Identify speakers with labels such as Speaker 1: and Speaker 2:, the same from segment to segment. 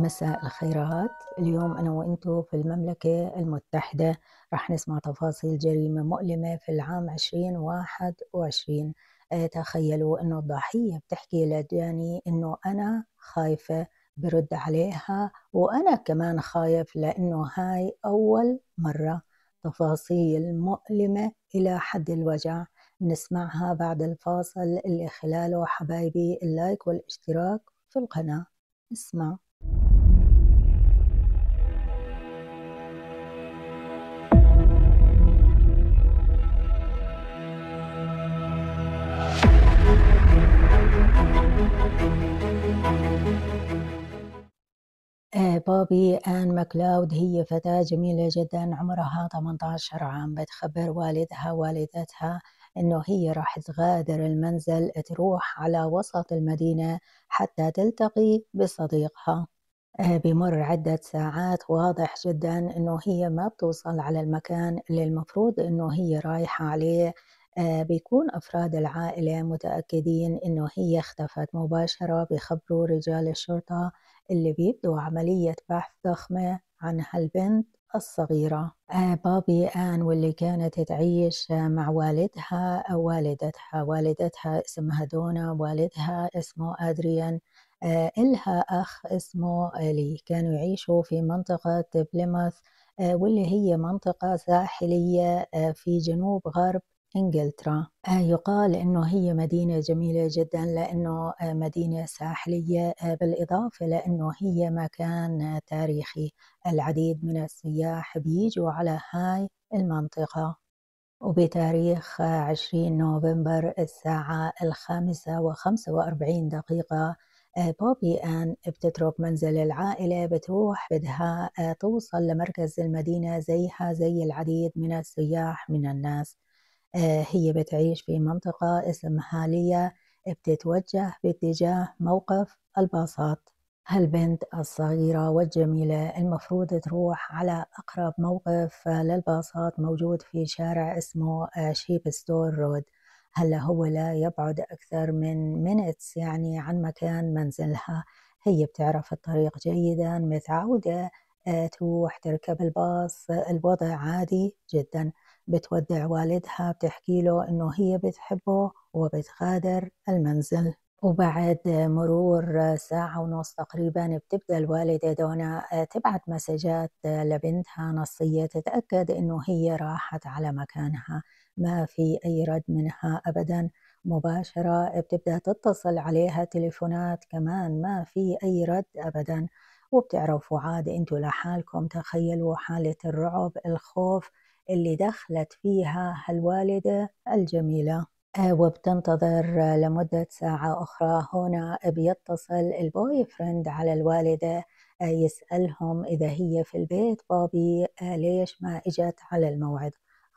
Speaker 1: مساء الخيرات اليوم أنا وإنتو في المملكة المتحدة رح نسمع تفاصيل جريمة مؤلمة في العام 2021 آه، تخيلوا أنه الضحية بتحكي لجاني أنه أنا خايفة برد عليها وأنا كمان خايف لأنه هاي أول مرة تفاصيل مؤلمة إلى حد الوجع نسمعها بعد الفاصل اللي خلاله حبايبي اللايك والاشتراك في القناه اسمع بابي آن ماكلاود هي فتاة جميلة جدا عمرها 18 عام بتخبر والدها والدتها إنه هي راح تغادر المنزل تروح على وسط المدينة حتى تلتقي بصديقها آه، بمر عدة ساعات واضح جدا إنه هي ما بتوصل على المكان اللي المفروض إنه هي رايحة عليه آه، بيكون أفراد العائلة متأكدين إنه هي اختفت مباشرة بيخبروا رجال الشرطة اللي بيبدوا عملية بحث ضخمة عن هالبنت الصغيرة آه، بابي آن واللي كانت تعيش مع والدها أو والدتها والدتها اسمها دونا والدها اسمه أدريان آه، إلها أخ اسمه ألي كانوا يعيشوا في منطقة بليموث واللي هي منطقة ساحلية في جنوب غرب إنجلترا آه، يقال أنه هي مدينة جميلة جدا لأنه آه، مدينة ساحلية آه، بالإضافة لأنه هي مكان تاريخي العديد من السياح بيجوا على هاي المنطقة وبتاريخ 20 نوفمبر الساعة الخامسة وخمسة وأربعين دقيقة بوبي آن بتترك منزل العائلة بتروح بدها توصل لمركز المدينة زيها زي العديد من السياح من الناس آه، هي بتعيش في منطقة اسمها هالية بتتوجه باتجاه موقف الباصات هالبنت الصغيرة والجميلة المفروض تروح على أقرب موقف للباصات موجود في شارع اسمه آه، شيب ستور رود هلا هو لا يبعد أكثر من منتس يعني عن مكان منزلها هي بتعرف الطريق جيدا متعودة آه، تروح تركب الباص الوضع عادي جدا بتودع والدها بتحكي له إنه هي بتحبه وبتغادر المنزل وبعد مرور ساعة ونص تقريبا بتبدأ الوالدة دونا تبعت مسجات لبنتها نصية تتأكد إنه هي راحت على مكانها ما في أي رد منها أبدا مباشرة بتبدأ تتصل عليها تليفونات كمان ما في أي رد أبدا وبتعرفوا عاد انتوا لحالكم تخيلوا حالة الرعب الخوف اللي دخلت فيها هالوالدة الجميلة آه، وبتنتظر لمدة ساعة أخرى هنا بيتصل البوي فريند على الوالدة آه، يسألهم إذا هي في البيت بابي آه، ليش ما إجت على الموعد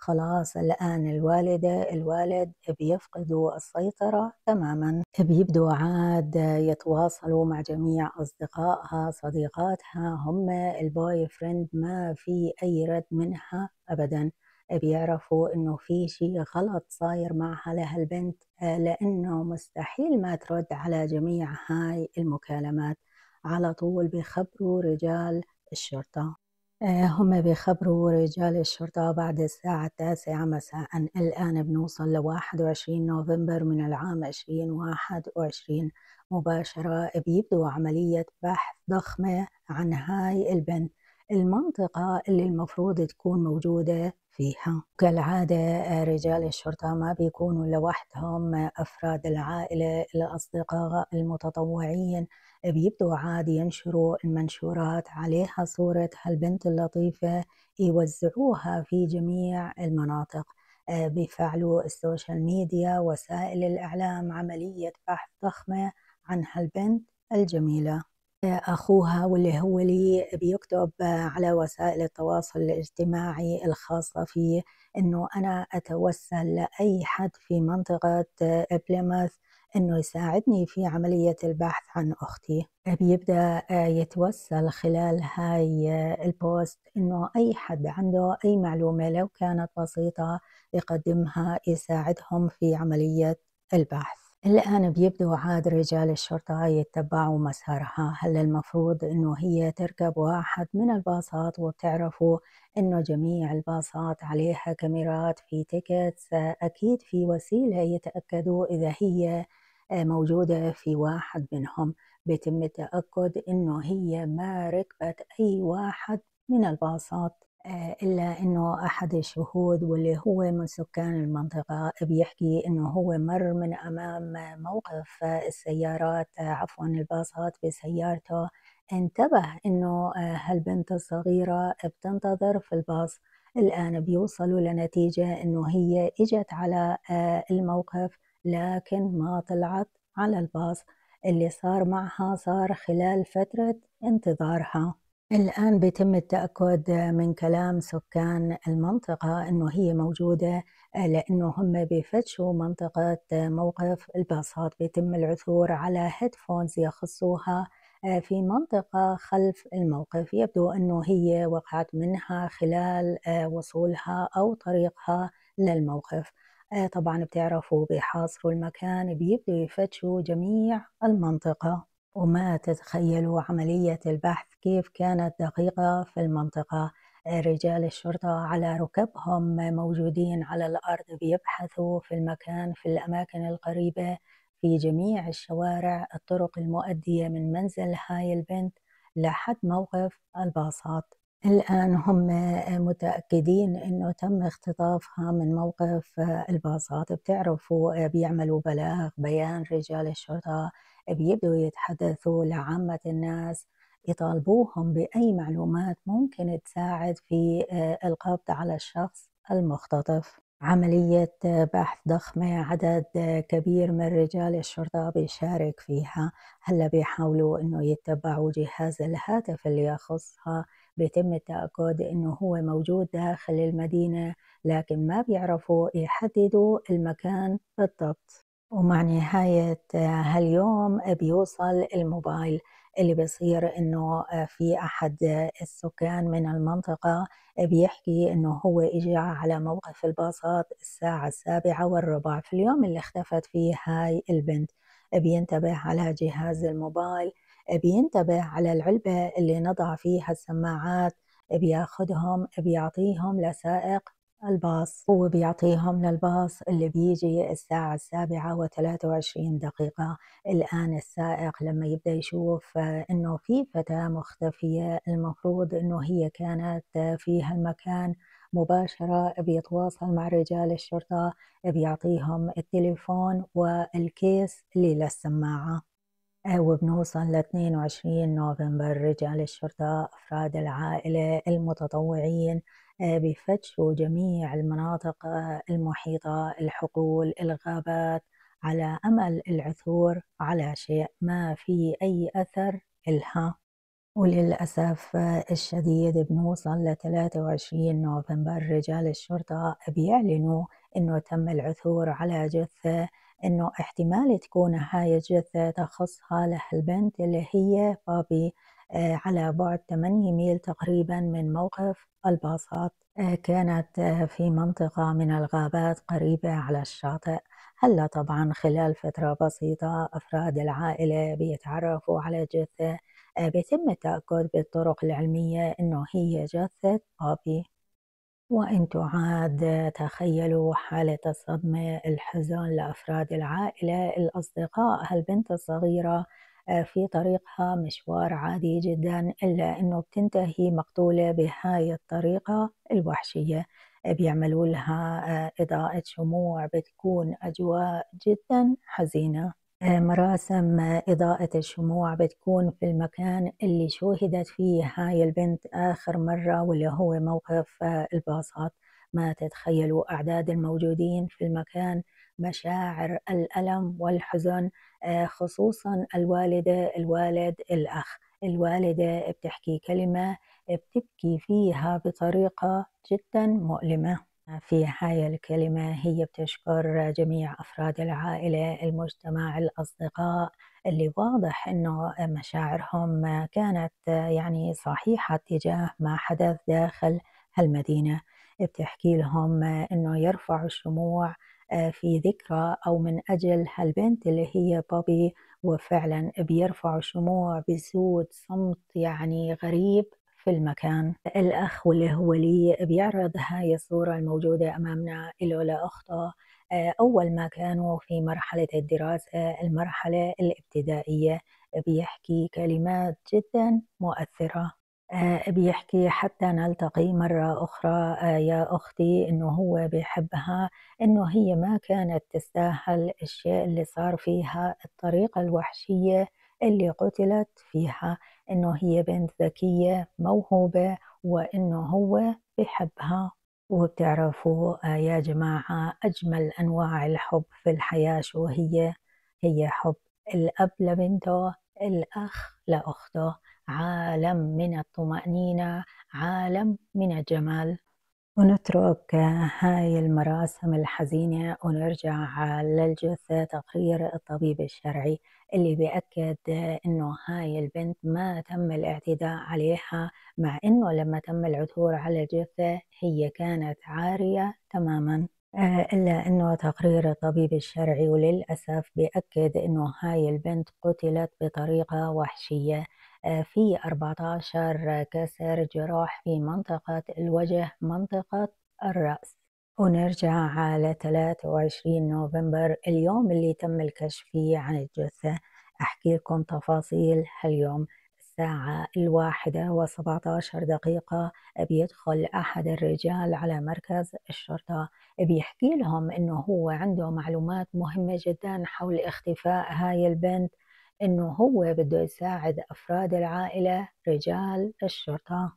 Speaker 1: خلاص الآن الوالدة الوالد بيفقدوا السيطرة تماما بيبدوا عاد يتواصلوا مع جميع أصدقائها صديقاتها هم البوي فريند ما في أي رد منها أبدا بيعرفوا انه في شيء غلط صاير معها لهالبنت لانه مستحيل ما ترد على جميع هاي المكالمات على طول بيخبروا رجال الشرطة آه، هم بيخبروا رجال الشرطة بعد الساعة التاسعة مساء الآن بنوصل لواحد وعشرين نوفمبر من العام عشرين واحد وعشرين مباشرة بيبدو عملية بحث ضخمة عن هاي البنت المنطقة اللي المفروض تكون موجودة فيها كالعادة رجال الشرطة ما بيكونوا لوحدهم أفراد العائلة الأصدقاء المتطوعين بيبدوا عادي ينشروا المنشورات عليها صورة هالبنت اللطيفة يوزعوها في جميع المناطق آه، بيفعلوا السوشيال ميديا وسائل الإعلام عملية بحث ضخمة عن هالبنت الجميلة أخوها واللي هو لي بيكتب على وسائل التواصل الاجتماعي الخاصة فيه أنه أنا أتوسل لأي حد في منطقة بليموث أنه يساعدني في عملية البحث عن أختي بيبدأ يتوسل خلال هاي البوست أنه أي حد عنده أي معلومة لو كانت بسيطة يقدمها يساعدهم في عملية البحث الآن بيبدو عاد رجال الشرطة يتبعوا مسارها هل المفروض أنه هي تركب واحد من الباصات وبتعرفوا أنه جميع الباصات عليها كاميرات في تيكتس أكيد في وسيلة يتأكدوا إذا هي آه، موجودة في واحد منهم بيتم التأكد أنه هي ما ركبت أي واحد من الباصات آه، إلا أنه أحد الشهود واللي هو من سكان المنطقة بيحكي أنه هو مر من أمام موقف السيارات عفوا الباصات بسيارته انتبه أنه آه، هالبنت الصغيرة بتنتظر في الباص الآن بيوصلوا لنتيجة أنه هي إجت على آه، الموقف لكن ما طلعت على الباص اللي صار معها صار خلال فترة انتظارها الآن بيتم التأكد من كلام سكان المنطقة أنه هي موجودة لأنه هم بيفتشوا منطقة موقف الباصات بيتم العثور على هيدفونز يخصوها آه، في منطقة خلف الموقف يبدو أنه هي وقعت منها خلال آه، وصولها أو طريقها للموقف آه، طبعا بتعرفوا بيحاصروا المكان بيبدوا يفتشوا جميع المنطقة وما تتخيلوا عملية البحث كيف كانت دقيقة في المنطقة رجال الشرطة على ركبهم موجودين على الأرض بيبحثوا في المكان في الأماكن القريبة في جميع الشوارع الطرق المؤدية من منزل هاي البنت لحد موقف الباصات الآن هم آه، متأكدين أنه تم اختطافها من موقف آه، الباصات بتعرفوا آه، بيعملوا بلاغ بيان رجال الشرطة بيبدوا يتحدثوا لعامة الناس يطالبوهم بأي معلومات ممكن تساعد في القبض على الشخص المختطف عملية بحث ضخمة عدد كبير من رجال الشرطة بيشارك فيها هلا بيحاولوا أنه يتبعوا جهاز الهاتف اللي يخصها بيتم التأكد أنه هو موجود داخل المدينة لكن ما بيعرفوا يحددوا المكان بالضبط ومع نهاية هاليوم بيوصل الموبايل اللي بيصير انه في احد السكان من المنطقة بيحكي انه هو اجى على موقف الباصات الساعة السابعة والربع في اليوم اللي اختفت فيه هاي البنت بينتبه على جهاز الموبايل بينتبه على العلبة اللي نضع فيها السماعات بياخدهم بيعطيهم لسائق الباص هو بيعطيهم للباص اللي بيجي الساعة السابعة وثلاثة وعشرين دقيقة الآن السائق لما يبدأ يشوف آه، إنه في فتاة مختفية المفروض إنه هي كانت آه، في هالمكان مباشرة بيتواصل مع رجال الشرطة بيعطيهم التليفون والكيس اللي للسماعة آه، وبنوصل ل 22 نوفمبر رجال الشرطة أفراد العائلة المتطوعين آه، بفتشوا جميع المناطق آه، المحيطة الحقول الغابات على أمل العثور على شيء ما في أي أثر إلها وللأسف الشديد بنوصل ل 23 نوفمبر رجال الشرطة بيعلنوا إنه تم العثور على جثة إنه احتمال تكون هاي الجثة تخص صالح البنت اللي هي بابي آه، على بعد 8 ميل تقريبا من موقف الباصات آه، كانت آه، في منطقة من الغابات قريبة على الشاطئ هلا طبعا خلال فترة بسيطة أفراد العائلة بيتعرفوا على جثة بيتم التأكد بالطرق العلمية إنه هي جثة بابي وإن تعاد تخيلوا حالة الصدمة الحزن لأفراد العائلة الأصدقاء هالبنت الصغيرة آه، في طريقها مشوار عادي جدا إلا أنه بتنتهي مقتولة بهاي الطريقة الوحشية آه، بيعملوا لها آه، إضاءة شموع بتكون أجواء جدا حزينة مراسم إضاءة الشموع بتكون في المكان اللي شوهدت فيه هاي البنت آخر مرة واللي هو موقف آه، الباصات ما تتخيلوا أعداد الموجودين في المكان مشاعر الألم والحزن آه، خصوصا الوالدة الوالد الأخ الوالدة بتحكي كلمة بتبكي فيها بطريقة جدا مؤلمة في هاي الكلمة هي بتشكر جميع أفراد العائلة المجتمع الأصدقاء اللي واضح أنه مشاعرهم كانت يعني صحيحة تجاه ما حدث داخل هالمدينة بتحكي لهم أنه يرفعوا الشموع آه، في ذكرى أو من أجل هالبنت اللي هي بابي وفعلا بيرفعوا شموع بسود صمت يعني غريب في المكان الأخ واللي هو لي بيعرض هاي الصورة الموجودة أمامنا له لأخته آه، أول ما كانوا في مرحلة الدراسة المرحلة الابتدائية بيحكي كلمات جدا مؤثرة آه، بيحكي حتى نلتقي مرة أخرى آه، يا أختي إنه هو بيحبها إنه هي ما كانت تستاهل الشيء اللي صار فيها الطريقة الوحشية اللي قتلت فيها إنه هي بنت ذكية موهوبة وإنه هو بحبها وبتعرفوا آه، يا جماعة أجمل أنواع الحب في الحياة شو هي هي حب الأب لبنته الأخ لأخته عالم من الطمأنينة عالم من الجمال ونترك هاي المراسم الحزينة ونرجع للجثة تقرير الطبيب الشرعي اللي بيأكد إنه هاي البنت ما تم الاعتداء عليها مع إنه لما تم العثور على الجثة هي كانت عارية تماما آه، إلا أنه تقرير الطبيب الشرعي وللأسف بيأكد أنه هاي البنت قتلت بطريقة وحشية آه، في 14 كسر جراح في منطقة الوجه منطقة الرأس ونرجع على 23 نوفمبر اليوم اللي تم الكشف فيه عن الجثة أحكي لكم تفاصيل هاليوم الساعة الواحدة الواحدة و17 دقيقة بيدخل أحد الرجال على مركز الشرطة بيحكي لهم إنه هو عنده معلومات مهمة جدا حول اختفاء هاي البنت إنه هو بده يساعد أفراد العائلة رجال الشرطة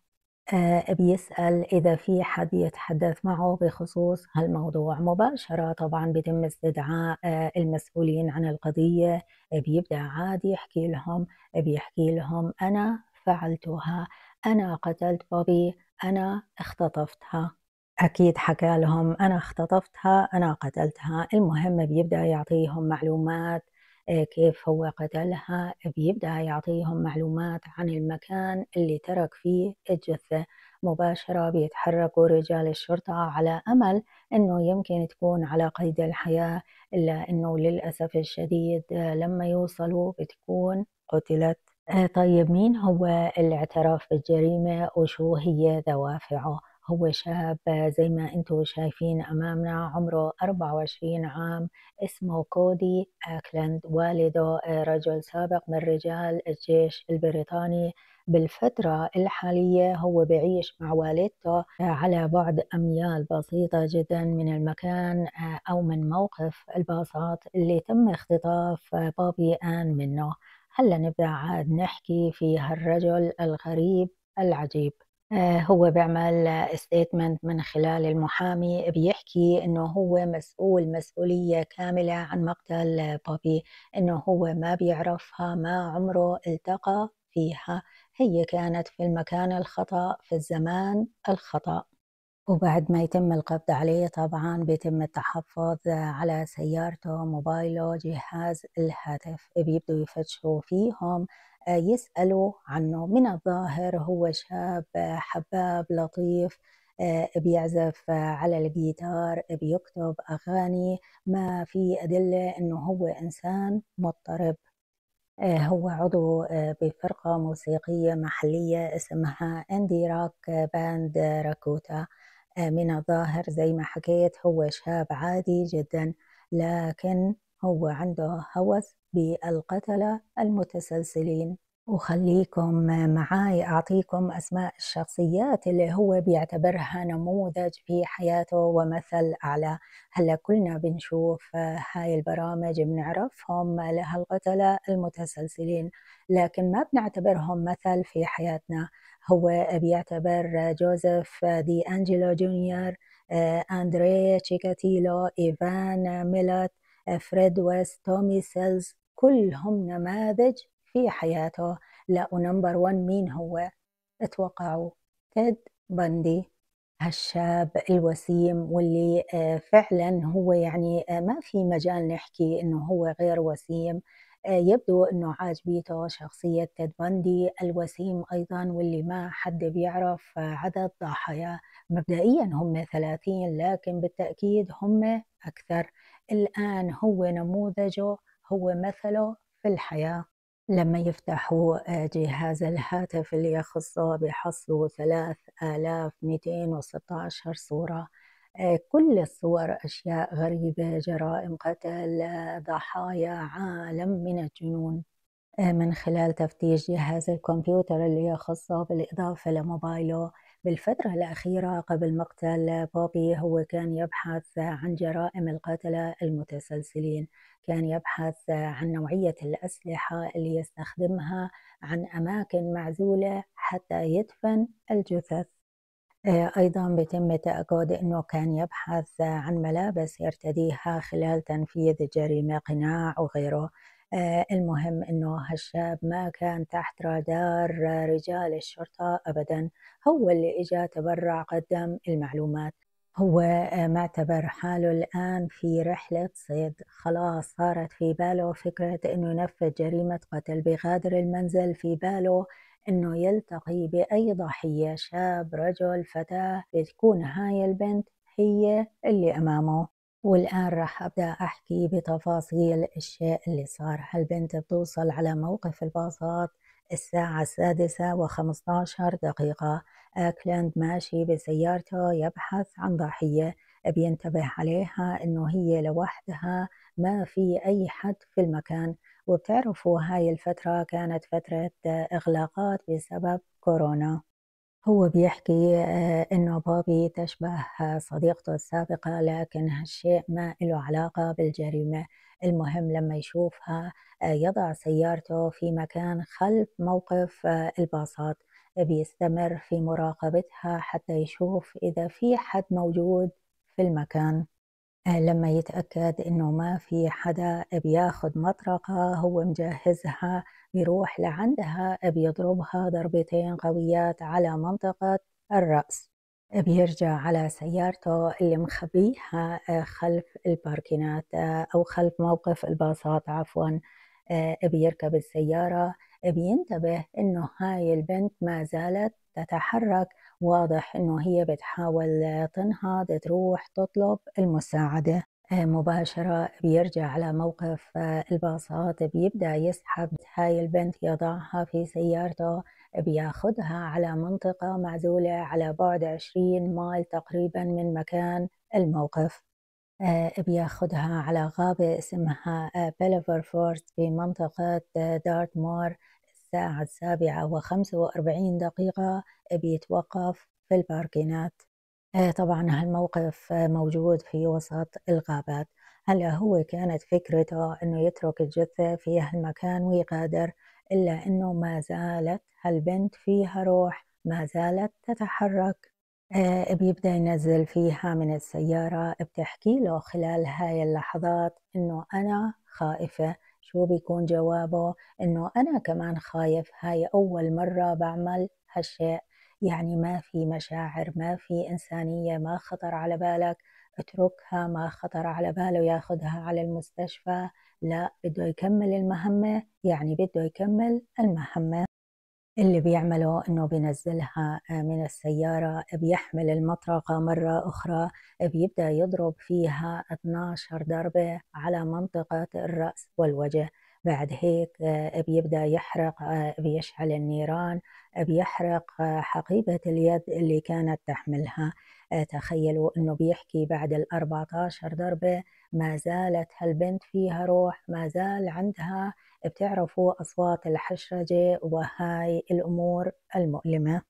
Speaker 1: أه بيسأل إذا في حد يتحدث معه بخصوص هالموضوع مباشرة طبعا بيتم استدعاء أه المسؤولين عن القضية بيبدأ عادي يحكي لهم بيحكي لهم أنا فعلتها أنا قتلت بابي أنا اختطفتها أكيد حكى لهم أنا اختطفتها أنا قتلتها المهم بيبدأ يعطيهم معلومات آه، كيف هو قتلها بيبدأ يعطيهم معلومات عن المكان اللي ترك فيه الجثة مباشرة بيتحركوا رجال الشرطة على أمل أنه يمكن تكون على قيد الحياة إلا أنه للأسف الشديد آه، لما يوصلوا بتكون قتلت آه، طيب مين هو اللي اعترف بالجريمة وشو هي دوافعه هو شاب زي ما انتم شايفين امامنا عمره 24 عام اسمه كودي اكلند والده رجل سابق من رجال الجيش البريطاني بالفترة الحالية هو بعيش مع والدته على بعد أميال بسيطة جدا من المكان آه، أو من موقف الباصات اللي تم اختطاف بابي آن منه هلا نبدأ عاد نحكي في هالرجل الغريب العجيب آه، هو بيعمل ستيتمنت من خلال المحامي بيحكي انه هو مسؤول مسؤوليه كامله عن مقتل بوبي انه هو ما بيعرفها ما عمره التقى فيها هي كانت في المكان الخطا في الزمان الخطا وبعد ما يتم القبض عليه طبعا بيتم التحفظ على سيارته موبايله جهاز الهاتف بيبدوا يفتشوا فيهم يسألوا عنه من الظاهر هو شاب حباب لطيف آه، بيعزف على الجيتار بيكتب أغاني ما في أدلة أنه هو إنسان مضطرب آه، هو عضو آه، بفرقة موسيقية محلية اسمها اندي راك باند راكوتا من الظاهر زي ما حكيت هو شاب عادي جدا لكن هو عنده هوس بالقتلة المتسلسلين وخليكم معاي أعطيكم أسماء الشخصيات اللي هو بيعتبرها نموذج في حياته ومثل أعلى هلا كلنا بنشوف هاي البرامج بنعرفهم لهالقتلة المتسلسلين لكن ما بنعتبرهم مثل في حياتنا هو بيعتبر جوزيف دي أنجلو جونيور آه، أندريه تشيكاتيلو إيفان ميلت فريد ويست تومي سيلز كلهم نماذج في حياته لقوا نمبر 1 مين هو اتوقعوا تيد بندي هالشاب الوسيم واللي آه، فعلا هو يعني آه، ما في مجال نحكي انه هو غير وسيم آه، يبدو انه عاجبيته شخصية تيد بندي الوسيم ايضا واللي ما حد بيعرف عدد ضحاياه مبدئيا هم 30 لكن بالتأكيد هم اكثر الآن هو نموذجه هو مثله في الحياة لما يفتحوا آه، جهاز الهاتف اللي يخصه بحصلوا 3216 صورة آه، كل الصور أشياء غريبة جرائم قتل آه، ضحايا عالم من الجنون من خلال تفتيش جهاز الكمبيوتر اللي يخصه بالإضافة لموبايله بالفترة الأخيرة قبل مقتل بوبي هو كان يبحث عن جرائم القتلة المتسلسلين كان يبحث عن نوعية الأسلحة اللي يستخدمها عن أماكن معزولة حتى يدفن الجثث آه، أيضا بيتم تأكد أنه كان يبحث عن ملابس يرتديها خلال تنفيذ جريمة قناع وغيره آه، المهم انه هالشاب ما كان تحت رادار رجال الشرطة ابدا هو اللي اجا تبرع قدم المعلومات هو آه، معتبر حاله الآن في رحلة صيد خلاص صارت في باله فكرة أنه ينفذ جريمة قتل بغادر المنزل في باله أنه يلتقي بأي ضحية شاب رجل فتاة بتكون هاي البنت هي اللي أمامه والآن راح أبدأ أحكي بتفاصيل الشيء اللي صار هالبنت بتوصل على موقف الباصات الساعة السادسة وخمسة عشر دقيقة أكلاند ماشي بسيارته يبحث عن ضحية بينتبه عليها إنه هي لوحدها ما في أي حد في المكان وبتعرفوا هاي الفترة كانت فترة إغلاقات بسبب كورونا هو بيحكي آه، إنه بابي تشبه صديقته السابقة لكن هالشيء ما له علاقة بالجريمة المهم لما يشوفها آه، يضع سيارته في مكان خلف موقف آه، الباصات بيستمر في مراقبتها حتى يشوف إذا في حد موجود في المكان لما يتأكد إنه ما في حدا بياخد مطرقة هو مجهزها يروح لعندها بيضربها ضربتين قويات على منطقة الرأس بيرجع على سيارته اللي مخبيها آه، خلف الباركينات آه، أو خلف موقف الباصات عفوا آه، بيركب السيارة بينتبه إنه هاي البنت ما زالت تتحرك واضح إنه هي بتحاول تنهض تروح تطلب المساعدة مباشرة بيرجع على موقف آه، الباصات بيبدأ يسحب هاي البنت يضعها في سيارته بياخدها على منطقة معزولة على بعد عشرين مايل تقريبا من مكان الموقف آه، بياخدها على غابة اسمها بلفر آه، فورت في منطقة دارتمور الساعة السابعة وخمسة وأربعين دقيقة بيتوقف في الباركينات آه، طبعا هالموقف موجود في وسط الغابات هلا هو كانت فكرته انه يترك الجثة في هالمكان ويغادر الا انه ما زالت هالبنت فيها روح ما زالت تتحرك آه بيبدأ ينزل فيها من السيارة بتحكي له خلال هاي اللحظات إنه أنا خائفة شو بيكون جوابه إنه أنا كمان خايف هاي أول مرة بعمل هالشيء يعني ما في مشاعر ما في إنسانية ما خطر على بالك اتركها ما خطر على باله ياخذها على المستشفى لا بده يكمل المهمة يعني بده يكمل المهمة اللي بيعمله انه بينزلها آه، من السيارة بيحمل المطرقة مرة اخرى بيبدأ يضرب فيها 12 ضربة على منطقة الرأس والوجه بعد هيك آه، بيبدأ يحرق آه، بيشعل النيران بيحرق آه، حقيبة اليد اللي كانت تحملها تخيلوا أنه بيحكي بعد ال 14 ضربة ما زالت هالبنت فيها روح ما زال عندها بتعرفوا أصوات الحشرجة وهاي الأمور المؤلمة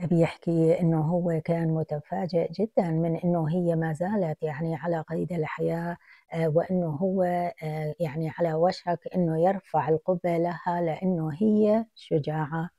Speaker 1: بيحكي انه هو كان متفاجئ جدا من انه هي ما زالت يعني على قيد الحياه آه، وانه هو آه، يعني على وشك انه يرفع القبه لها لانه هي شجاعه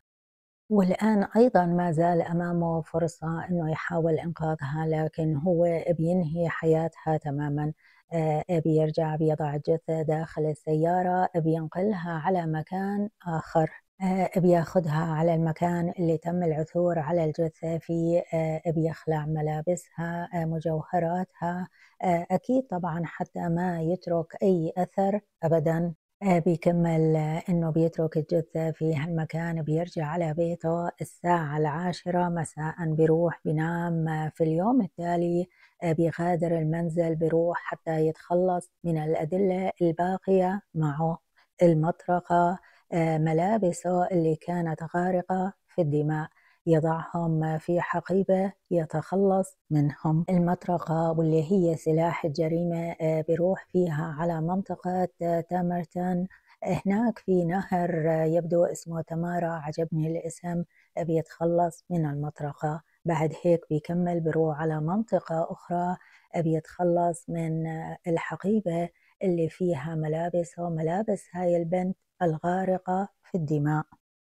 Speaker 1: والآن أيضا ما زال أمامه فرصة أنه يحاول إنقاذها لكن هو بينهي حياتها تماما آه، بيرجع بيضع الجثة داخل السيارة بينقلها على مكان آخر آه، بياخذها على المكان اللي تم العثور على الجثة فيه آه، بيخلع ملابسها آه، مجوهراتها أكيد طبعا حتى ما يترك أي أثر أبدا بيكمل انه بيترك الجثة في هالمكان بيرجع على بيته الساعة العاشرة مساء بيروح بينام في اليوم التالي بيغادر المنزل بيروح حتى يتخلص من الأدلة الباقية معه المطرقة آه، ملابسه اللي كانت غارقة في الدماء يضعهم في حقيبة يتخلص منهم المطرقة واللي هي سلاح الجريمة آه، بيروح فيها على منطقة آه، تامرتان هناك في نهر يبدو اسمه تمارا عجبني الاسم بيتخلص من المطرقة بعد هيك بيكمل بروح على منطقة أخرى بيتخلص من الحقيبة اللي فيها ملابس وملابس هاي البنت الغارقة في الدماء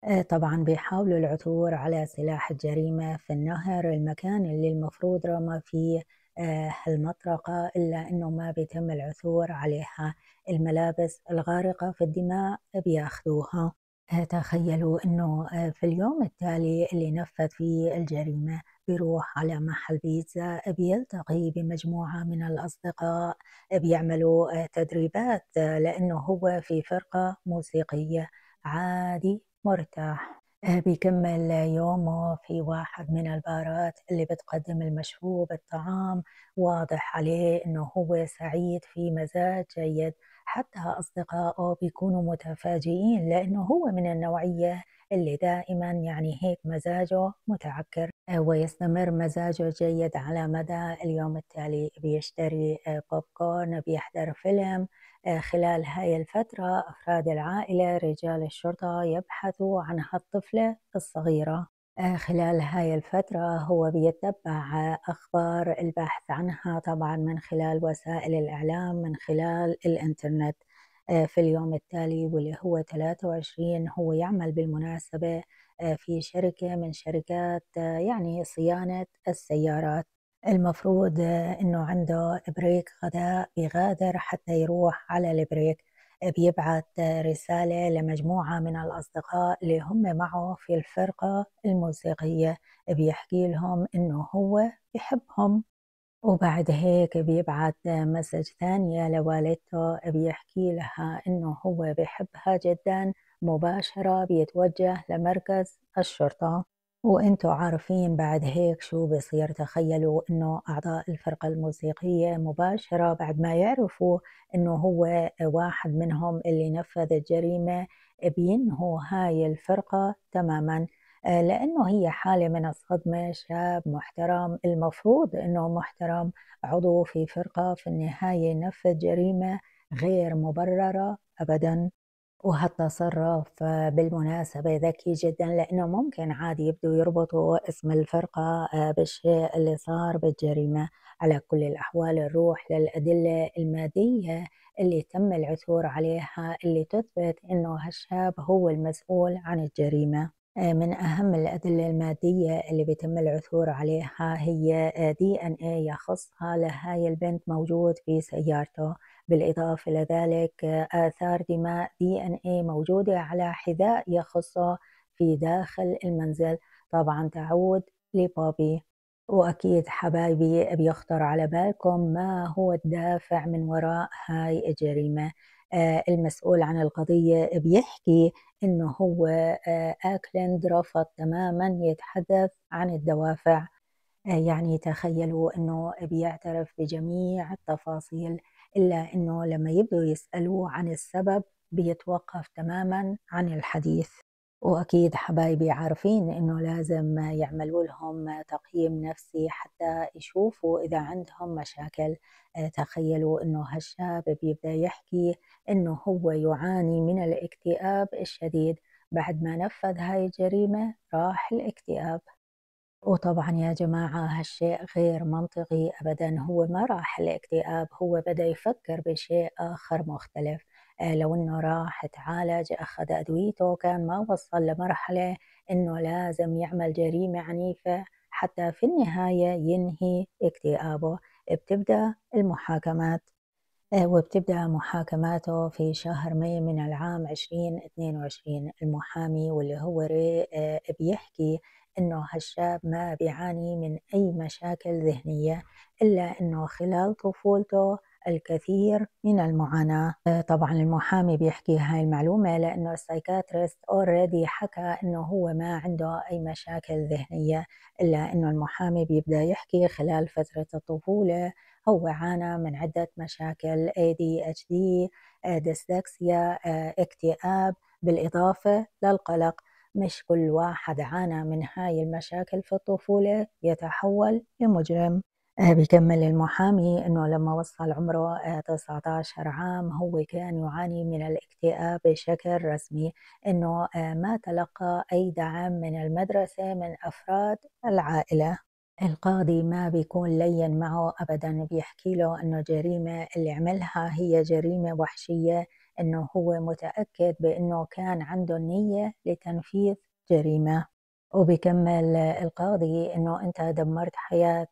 Speaker 1: آه، طبعا بيحاولوا العثور على سلاح الجريمة في النهر المكان اللي المفروض رمى فيه آه، المطرقة إلا أنه ما بيتم العثور عليها الملابس الغارقة في الدماء بياخذوها آه، تخيلوا أنه في اليوم التالي اللي نفذ فيه الجريمة بيروح على محل بيتزا بيلتقي بمجموعة من الأصدقاء بيعملوا آه، تدريبات آه، لأنه هو في فرقة موسيقية عادي مرتاح آه، بيكمل يومه في واحد من البارات اللي بتقدم المشروب الطعام واضح عليه انه هو سعيد في مزاج جيد حتى أصدقائه بيكونوا متفاجئين لأنه هو من النوعية اللي دائما يعني هيك مزاجه متعكر آه، ويستمر مزاجه جيد على مدى اليوم التالي بيشتري بوب آه، كورن بيحضر فيلم آه، خلال هاي الفترة أفراد العائلة رجال الشرطة يبحثوا عن هالطفلة الصغيرة خلال هاي الفترة هو بيتبع أخبار البحث عنها طبعا من خلال وسائل الإعلام من خلال الإنترنت آه، في اليوم التالي واللي هو 23 هو يعمل بالمناسبة آه، في شركة من شركات آه، يعني صيانة السيارات المفروض انه عنده بريك غداء بيغادر حتى يروح على البريك بيبعت رسالة لمجموعة من الأصدقاء اللي هم معه في الفرقة الموسيقية بيحكي لهم إنه هو بحبهم وبعد هيك بيبعت مسج ثانية لوالدته بيحكي لها إنه هو بحبها جدا مباشرة بيتوجه لمركز الشرطة وانتو عارفين بعد هيك شو بصير تخيلوا انه اعضاء الفرقة الموسيقية مباشرة بعد ما يعرفوا انه هو واحد منهم اللي نفذ الجريمة بينهوا هاي الفرقة تماما آه، لأنه هي حالة من الصدمة شاب محترم المفروض أنه محترم عضو في فرقة في النهاية نفذ جريمة غير مبررة أبدا وهالتصرف بالمناسبة ذكي جدا لأنه ممكن عادي يبدو يربطوا اسم الفرقة آه، بالشيء اللي صار بالجريمة على كل الأحوال الروح للأدلة المادية اللي تم العثور عليها اللي تثبت أنه هالشاب هو المسؤول عن الجريمة آه، من أهم الأدلة المادية اللي بيتم العثور عليها هي آه، دي إن إيه يخصها لهاي البنت موجود في سيارته بالإضافة لذلك آه، آثار دماء دي إن إيه موجودة على حذاء يخصه في داخل المنزل طبعا تعود لبابي وأكيد حبايبي بيخطر على بالكم ما هو الدافع من وراء هاي الجريمة آه، المسؤول عن القضية بيحكي إنه هو آه، أكلند رفض تماما يتحدث عن الدوافع آه، يعني تخيلوا إنه بيعترف بجميع التفاصيل إلا إنه لما يبدو يسألوه عن السبب بيتوقف تماما عن الحديث واكيد حبايبي عارفين انه لازم يعملوا لهم تقييم نفسي حتى يشوفوا اذا عندهم مشاكل آه، تخيلوا انه هالشاب بيبدا يحكي انه هو يعاني من الاكتئاب الشديد بعد ما نفذ هاي الجريمه راح الاكتئاب وطبعا يا جماعة هالشيء غير منطقي أبدا هو ما راح الاكتئاب هو بدأ يفكر بشيء آخر مختلف لو انه راح تعالج اخذ ادويته كان ما وصل لمرحله انه لازم يعمل جريمه عنيفه حتى في النهايه ينهي اكتئابه بتبدا المحاكمات آه، وبتبدأ محاكماته في شهر مايو من العام 2022 المحامي واللي هو ري آه، بيحكي إنه هالشاب ما بيعاني من أي مشاكل ذهنية إلا إنه خلال طفولته الكثير من المعاناة طبعا المحامي بيحكي هاي المعلومة لأنه السايكاتريست اوريدي حكى أنه هو ما عنده أي مشاكل ذهنية إلا أنه المحامي بيبدأ يحكي خلال فترة الطفولة هو عانى من عدة مشاكل ADHD ديسلكسيا اكتئاب بالإضافة للقلق مش كل واحد عانى من هاي المشاكل في الطفولة يتحول لمجرم آه، بيكمل المحامي أنه لما وصل عمره 19 آه، عام هو كان يعاني من الاكتئاب بشكل رسمي أنه آه، ما تلقى أي دعم من المدرسة من أفراد العائلة القاضي ما بيكون لين معه أبدا بيحكي له أنه الجريمة اللي عملها هي جريمة وحشية أنه هو متأكد بأنه كان عنده نية لتنفيذ جريمة وبيكمل القاضي انه انت دمرت حياه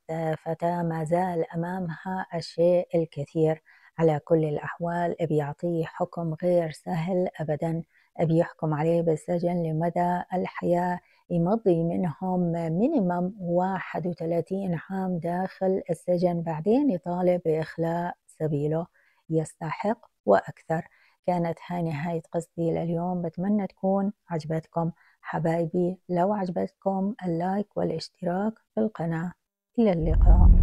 Speaker 1: فتاه ما زال امامها الشيء الكثير على كل الاحوال بيعطيه حكم غير سهل ابدا بيحكم عليه بالسجن لمدى الحياه يمضي منهم مينيمم 31 عام داخل السجن بعدين يطالب باخلاء سبيله يستحق واكثر كانت هاي نهايه قصتي لليوم بتمنى تكون عجبتكم حبايبي لو عجبتكم اللايك والاشتراك في القناة إلى اللقاء